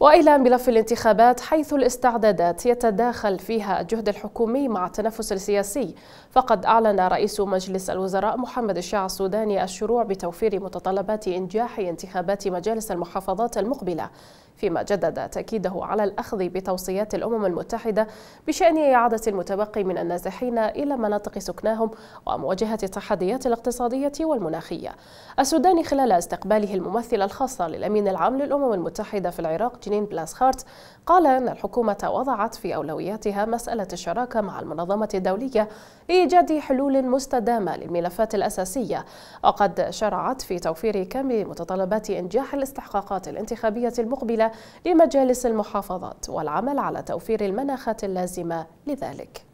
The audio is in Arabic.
والى ملف الانتخابات حيث الاستعدادات يتداخل فيها الجهد الحكومي مع التنافس السياسي فقد اعلن رئيس مجلس الوزراء محمد الشاع السوداني الشروع بتوفير متطلبات انجاح انتخابات مجالس المحافظات المقبله فيما جدد تاكيده على الاخذ بتوصيات الامم المتحده بشان اعاده المتبقي من النازحين الى مناطق سكناهم ومواجهه التحديات الاقتصاديه والمناخيه السوداني خلال استقباله الممثله الخاصه للامين العام للامم المتحده في العراق جنين بلاس هارت قال أن الحكومة وضعت في أولوياتها مسألة الشراكة مع المنظمة الدولية لإيجاد حلول مستدامة للملفات الأساسية وقد شرعت في توفير كم متطلبات إنجاح الاستحقاقات الانتخابية المقبلة لمجالس المحافظات والعمل على توفير المناخات اللازمة لذلك